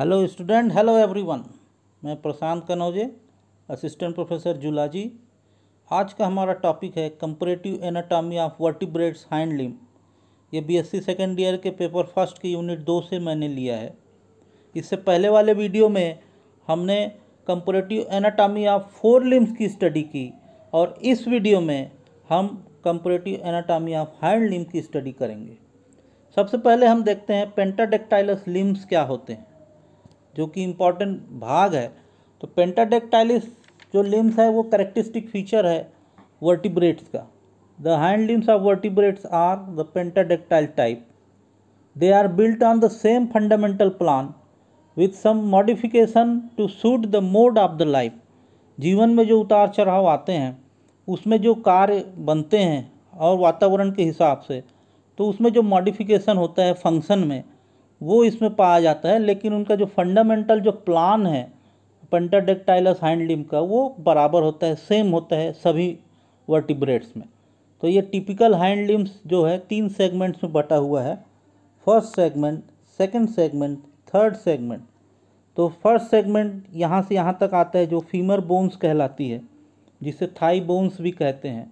hello student hello everyone मैं प्रशांत कनौजे assistant professor जुलाजी आज का हमारा टॉपिक है comparative anatomy of vertebrates hand limb ये बीएससी सेकेंड ईयर के पेपर फर्स्ट की यूनिट दो से मैंने लिया है इससे पहले वाले वीडियो में हमने comparative anatomy of fore limbs की स्टडी की और इस वीडियो में हम comparative anatomy of hand limb की स्टडी करेंगे सबसे पहले हम देखते हैं पेंटाडेक्टाइलस लिम्स क्या होते हैं जो कि इम्पॉर्टेंट भाग है तो पेंटाडेक्टाइलिस जो लिम्स है वो करेक्टिस्टिक फीचर है वर्टिब्रेट्स का the hand limbs of vertebrates are the pentadactyl type they are built on the same fundamental plan with some modification to suit the mode of the life जीवन में जो उतार चढ़ाव आते हैं उसमें जो कार्य बनते हैं और वातावरण के हिसाब से तो उसमें जो मॉडिफिकेशन होता है फंक्शन में वो इसमें पाया जाता है लेकिन उनका जो फंडामेंटल जो प्लान है पेंटाडेक्टाइलस हैंड लिम का वो बराबर होता है सेम होता है सभी वर्टिब्रेट्स में तो ये टिपिकल हैंड लिम्स जो है तीन सेगमेंट्स में बटा हुआ है first segment second segment third segment तो फर्स्ट सेगमेंट यहाँ से यहाँ तक आता है जो फीमर बोन्स कहलाती है जिसे थाई बोन्स भी कहते हैं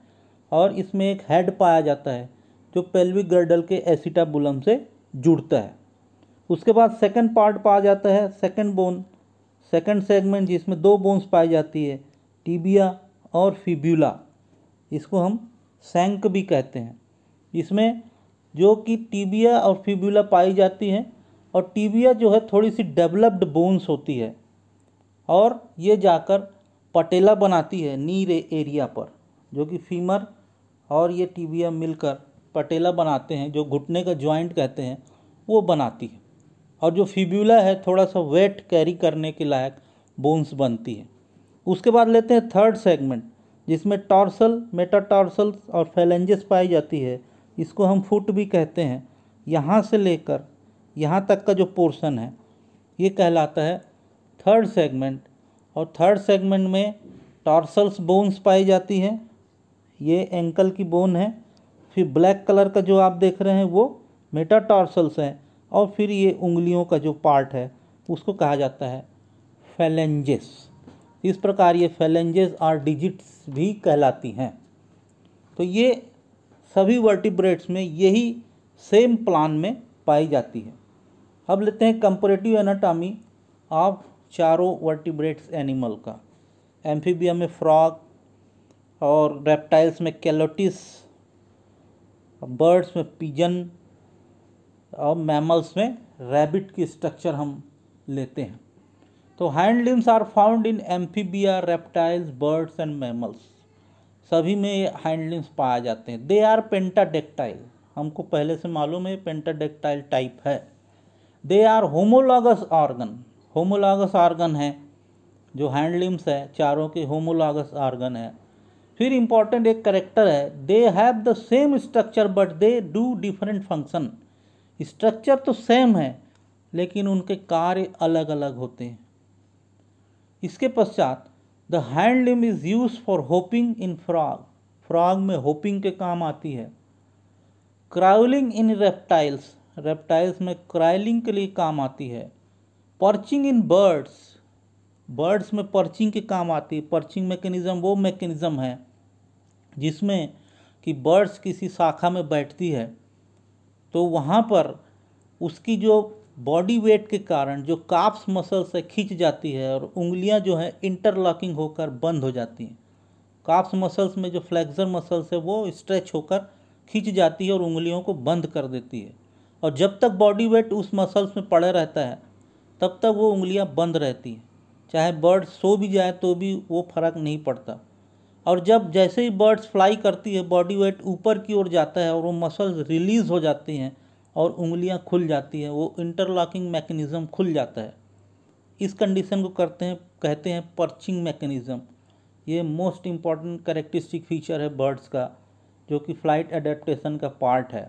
और इसमें एक हेड पाया जाता है जो पेल्विक गर्डल के एसिटाबुलम से जुड़ता है उसके बाद सेकंड पार्ट पाया जाता है सेकंड बोन सेकंड सेगमेंट जिसमें दो बोन्स पाई जाती है टीबिया और फिब्यूला इसको हम सैंक भी कहते हैं इसमें जो कि टीबिया और फिब्यूला पाई जाती हैं और टीबिया जो है थोड़ी सी डेवलप्ड बोन्स होती है और ये जाकर पटेला बनाती है नीर एरिया पर जो कि फीमर और ये टीबिया मिलकर पटेला बनाते हैं जो घुटने का ज्वाइंट कहते हैं वो बनाती है और जो फिब्यूला है थोड़ा सा वेट कैरी करने के लायक बोन्स बनती है उसके बाद लेते हैं थर्ड सेगमेंट जिसमें टॉर्सल टॉर्सल और फैलेंजेस पाई जाती है इसको हम फुट भी कहते हैं यहाँ से लेकर यहाँ तक का जो पोर्शन है ये कहलाता है थर्ड सेगमेंट और थर्ड सेगमेंट में टॉर्सल्स बोन्स पाई जाती है ये एंकल की बोन है फिर ब्लैक कलर का जो आप देख रहे हैं वो मेटाटॉर्सल्स हैं और फिर ये उंगलियों का जो पार्ट है उसको कहा जाता है फेलेंजेस इस प्रकार ये फैलेंजेस और डिजिट्स भी कहलाती हैं तो ये सभी वर्टिब्रेट्स में यही सेम प्लान में पाई जाती है अब लेते हैं कंपरेटिव एनाटॉमी ऑफ चारों वर्टिब्रेट्स एनिमल का एम्फीबिया में फ्रॉग और रेप्टाइल्स में कैलोटिस बर्ड्स में पिजन और मैमल्स में रैबिट की स्ट्रक्चर हम लेते हैं तो hand limbs are found in amphibia reptiles birds and mammals सभी में हैंड लिम्स पाए जाते हैं दे आर पेंटाडेक्टाइल हमको पहले से मालूम है पेंटाडेक्टाइल टाइप है they are homologous organ homologous organ है जो हैंड लिम्स है चारों के होमोलागस ऑर्गन है फिर इम्पॉर्टेंट एक करेक्टर है they have the same structure but they do different function structure तो सेम है लेकिन उनके कार्य अलग अलग होते हैं इसके पश्चात the hand limb is use for hopping in frog frog में होपिंग के काम आती है क्राउलिंग इन रेप्टाइल्स रेप्टाइल्स में क्राइलिंग के लिए काम आती है पर्चिंग इन बर्ड्स बर्ड्स में पर्चिंग के काम आती है पर्चिंग मैकेनिज़्म वो मैकेनिज़्म है जिसमें कि बर्ड्स किसी शाखा में बैठती है तो वहाँ पर उसकी जो बॉडी वेट के कारण जो काप्स मसल्स है खींच जाती है और उंगलियाँ जो हैं इंटरलॉकिंग होकर बंद हो जाती हैं काप्स मसल्स में जो फ्लैक्सर मसल्स है वो स्ट्रेच होकर खींच जाती है और उंगलियों को बंद कर देती है और जब तक बॉडी वेट उस मसल्स में पड़े रहता है तब तक वो उंगलियां बंद रहती हैं चाहे बर्ड सो भी जाए तो भी वो फ़र्क नहीं पड़ता और जब जैसे ही बर्ड्स फ्लाई करती है बॉडी वेट ऊपर की ओर जाता है और वो मसल्स रिलीज़ हो जाती हैं और उंगलियां खुल जाती हैं वो इंटरलॉकिंग मैकेनिज़्म खुल जाता है इस कंडीशन को करते हैं कहते हैं पर्चिंग मैकेनिज़्म ये मोस्ट इम्पॉर्टेंट करेक्टरिस्टिक फीचर है बर्ड्स का जो कि फ़्लाइट एडेप्टेशन का पार्ट है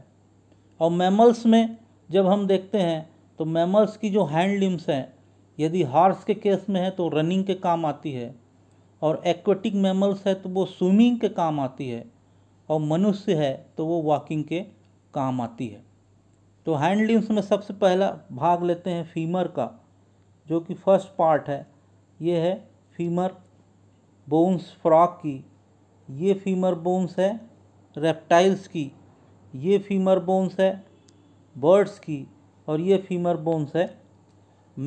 और मैमल्स में जब हम देखते हैं तो मैमल्स की जो हैंड लिम्स हैं यदि हॉर्स के केस में है तो रनिंग के काम आती है और एक्वेटिक मैमल्स है तो वो स्विमिंग के काम आती है और मनुष्य है तो वो वॉकिंग के काम आती है तो हैंड लिम्स में सबसे पहला भाग लेते हैं फीमर का जो कि फर्स्ट पार्ट है ये है फीमर बोन्स फ्रॉक की ये फीमर बोन्स है रेप्टाइल्स की ये फीमर बोन्स है बर्ड्स की और ये फीमर बोन्स है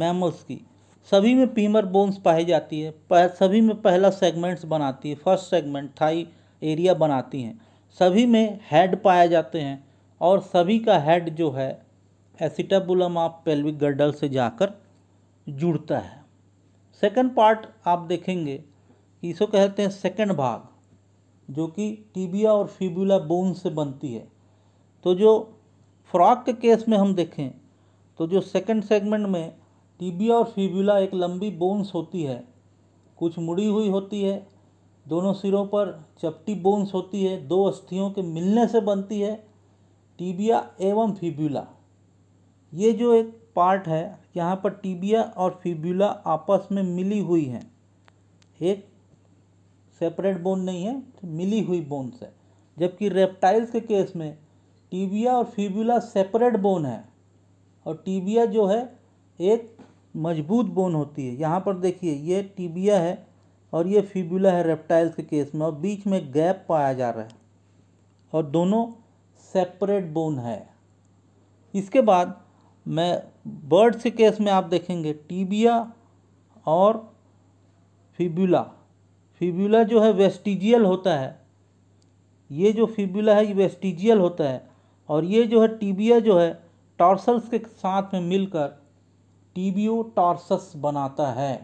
मैमल्स की सभी में पीमर बोन्स पाई जाती है सभी में पहला सेगमेंट्स बनाती है फर्स्ट सेगमेंट थाई एरिया बनाती हैं सभी में हेड पाए जाते हैं और सभी का हेड जो है एसिटाबुलम आप पेल्विक गर्डल से जाकर जुड़ता है सेकंड पार्ट आप देखेंगे इसको कहते हैं सेकंड भाग जो कि टीबिया और फिबुला बोन से बनती है तो जो फ्रॉक के केस में हम देखें तो जो सेकंड सेगमेंट में टीबिया और फीब्यूला एक लंबी बोन्स होती है कुछ मुड़ी हुई होती है दोनों सिरों पर चपटी बोन्स होती है दो अस्थियों के मिलने से बनती है टीबिया एवं फीब्यूला ये जो एक पार्ट है यहाँ पर टीबिया और फिब्यूला आपस में मिली हुई हैं एक सेपरेट बोन नहीं है तो मिली हुई बोन्स है जबकि रेप्टाइल्स के केस में टीबिया और फिब्यूला सेपरेट बोन है और टीबिया जो है एक मजबूत बोन होती है यहाँ पर देखिए ये टीबिया है और ये फिबुला है रेप्टाइल्स के केस में और बीच में गैप पाया जा रहा है और दोनों सेपरेट बोन है इसके बाद मैं बर्ड्स के केस में आप देखेंगे टीबिया और फिबुला फिबुला जो है वेस्टिजियल होता है ये जो फिबुला है ये वेस्टिजियल होता है और ये जो है टीबिया जो है टॉर्सल्स के साथ में मिलकर टीबियोटॉर्सस बनाता है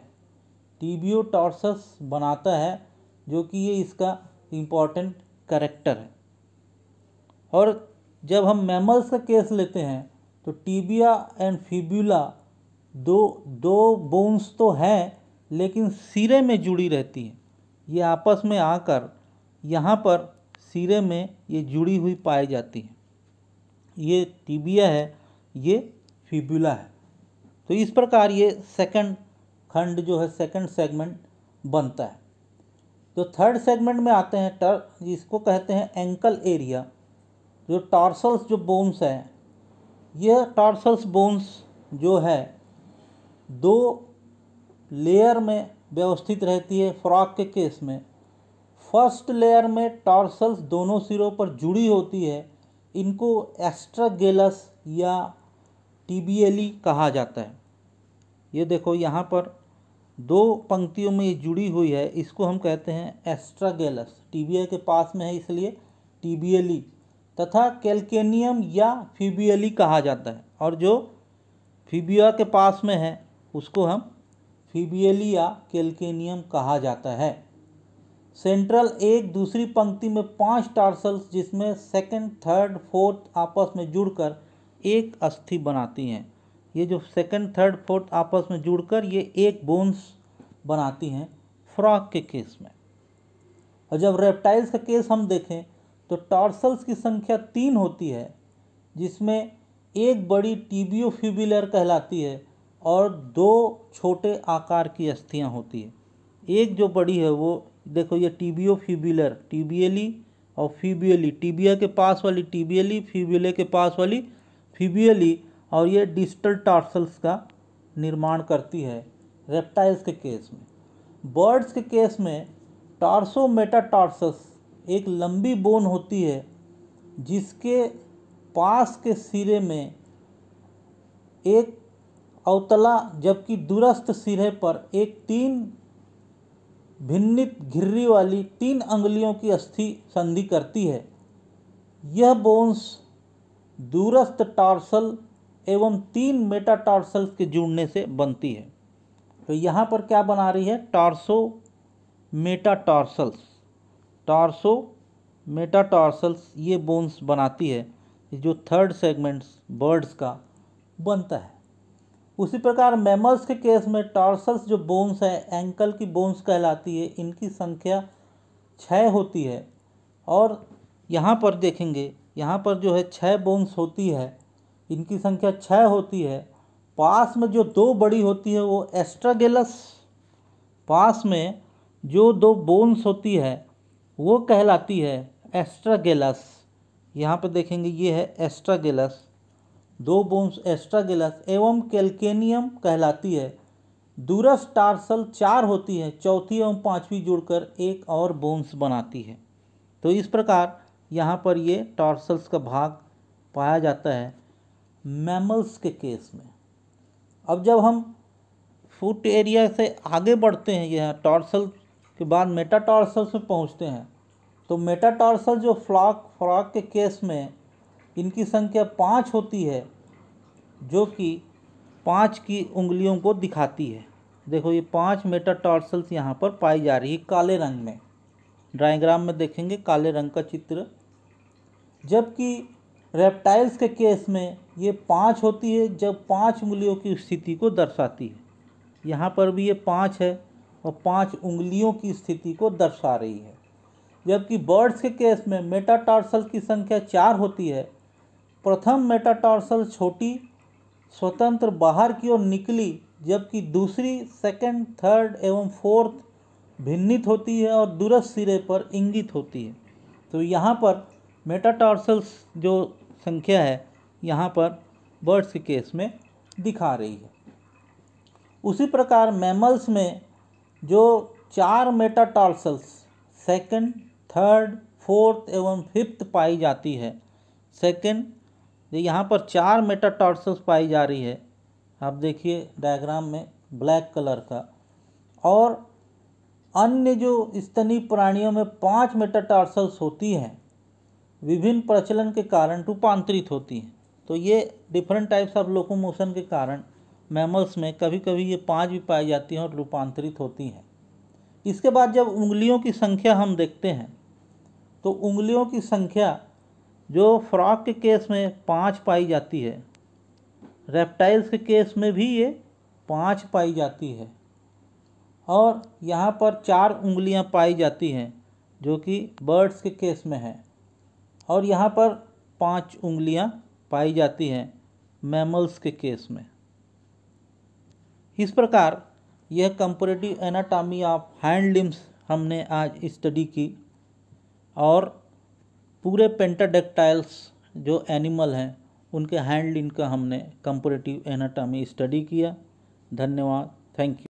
टीबियोटॉर्सस बनाता है जो कि ये इसका इम्पॉर्टेंट करेक्टर है और जब हम मैमल्स का केस लेते हैं तो टीबिया एंड फिब्यूला दो दो बोन्स तो हैं लेकिन सिरे में जुड़ी रहती हैं ये आपस में आकर यहाँ पर सिरे में ये जुड़ी हुई पाई जाती हैं ये टीबिया है ये फिब्यूला है तो इस प्रकार ये सेकंड खंड जो है सेकंड सेगमेंट बनता है तो थर्ड सेगमेंट में आते हैं टर् इसको कहते हैं एंकल एरिया जो टॉर्सल्स जो बोन्स है यह टॉर्सल्स बोन्स जो है दो लेयर में व्यवस्थित रहती है फ्रॉक के केस में फर्स्ट लेयर में टॉर्सल्स दोनों सिरों पर जुड़ी होती है इनको एस्ट्रागेलस या टीबीएली कहा जाता है ये देखो यहाँ पर दो पंक्तियों में ये जुड़ी हुई है इसको हम कहते हैं एस्ट्रागेलस टीबिया के पास में है इसलिए टीबियली e, तथा कैल्केनियम या फिबियली e कहा जाता है और जो फिबिया e के पास में है उसको हम फिबियली या कैल्केनियम कहा जाता है सेंट्रल एक दूसरी पंक्ति में पांच टार्सल्स जिसमें सेकंड, थर्ड फोर्थ आपस में जुड़कर एक अस्थि बनाती हैं ये जो सेकंड थर्ड फोर्थ आपस में जुड़कर ये एक बोन्स बनाती हैं फ्रॉक के केस में और जब रेप्टाइल्स का केस हम देखें तो टॉर्सल्स की संख्या तीन होती है जिसमें एक बड़ी टीबियो फ्यूबुलर कहलाती है और दो छोटे आकार की अस्थियाँ होती है एक जो बड़ी है वो देखो ये टीबियो फ्यूबुलर टीबियली और फ्यूबियली टीबिया के पास वाली टीबियली फ्यूबुले के पास वाली फ्यूबियली और ये डिजिटल टार्सल्स का निर्माण करती है रेप्टाइल्स के केस में बर्ड्स के केस में टार्सो मेटाटार्सस एक लंबी बोन होती है जिसके पास के सिरे में एक अवतला जबकि दूरस्थ सिरे पर एक तीन भिन्नित घिर्री वाली तीन अंगलियों की अस्थि संधि करती है यह बोन्स दूरस्थ टार्सल एवं तीन टॉर्सल्स के जुड़ने से बनती है तो यहाँ पर क्या बना रही है टॉर्सल्स टॉर्सो मेटा टॉर्सल्स ये बोन्स बनाती है जो थर्ड सेगमेंट्स बर्ड्स का बनता है उसी प्रकार मेमल्स के केस में टॉर्सल्स जो बोन्स है एंकल की बोन्स कहलाती है इनकी संख्या छः होती है और यहाँ पर देखेंगे यहाँ पर जो है छः बोन्स होती है इनकी संख्या छः होती है पास में जो दो बड़ी होती है वो एस्ट्रागेलस पास में जो दो बोन्स होती है वो कहलाती है एस्ट्रागेलस यहाँ पे देखेंगे ये है एस्ट्रागेलस दो बोन्स एस्ट्रागेलस एवं कैल्केनियम कहलाती है दूरस्थ टार्सल चार होती है चौथी एवं पांचवी जुड़कर एक और बोन्स बनाती है तो इस प्रकार यहाँ पर ये टार्सल्स का भाग पाया जाता है मैमल्स के केस में अब जब हम फुट एरिया से आगे बढ़ते हैं यह टॉर्सल के बाद मेटाटॉर्सल में पहुंचते हैं तो मेटाटॉर्सल जो फ्लॉक फ्रॉक के केस में इनकी संख्या पाँच होती है जो कि पाँच की उंगलियों को दिखाती है देखो ये पाँच मेटाटॉर्सल्स यहाँ पर पाई जा रही है काले रंग में ड्राइंग्राम में देखेंगे काले रंग का चित्र जबकि रेप्टाइल्स के केस में ये पाँच होती है जब पाँच उंगलियों की स्थिति को दर्शाती है यहाँ पर भी ये पाँच है और पाँच उंगलियों की स्थिति को दर्शा रही है जबकि बर्ड्स के केस में मेटाटार्सल की संख्या चार होती है प्रथम मेटाटार्सल छोटी स्वतंत्र बाहर की ओर निकली जबकि दूसरी सेकंड, थर्ड एवं फोर्थ भिन्नित होती है और दूरस्थ सिरे पर इंगित होती है तो यहाँ पर मेटाटार्सल्स जो संख्या है यहाँ पर बर्ड्स के केस में दिखा रही है उसी प्रकार मैमल्स में जो चार मेटाटार्सल्स सेकंड, थर्ड फोर्थ एवं फिफ्थ पाई जाती है सेकंड यहाँ पर चार मेटाटार्सल्स पाई जा रही है आप देखिए डायग्राम में ब्लैक कलर का और अन्य जो स्तनी प्राणियों में पाँच मेटाटार्सल्स होती हैं विभिन्न प्रचलन के कारण रूपांतरित होती हैं तो ये डिफरेंट टाइप्स ऑफ लोकोमोशन के कारण मैमल्स में कभी कभी ये पाँच भी पाई जाती हैं और रूपांतरित होती हैं इसके बाद जब उंगलियों की संख्या हम देखते हैं तो उंगलियों की संख्या जो फ्रॉक के केस में पाँच पाई जाती है रेप्टाइल्स के केस में भी ये पाँच पाई जाती है और यहाँ पर चार उंगलियाँ पाई जाती हैं जो कि बर्ड्स के केस में हैं और यहाँ पर पांच उंगलियाँ पाई जाती हैं मैमल्स के केस में इस प्रकार यह comparative anatomy of hand limbs हमने आज स्टडी की और पूरे पेंटाडेक्टाइल्स जो एनिमल हैं उनके हैंड लिम का हमने कंपरेटिव एनाटॉमी स्टडी किया धन्यवाद थैंक यू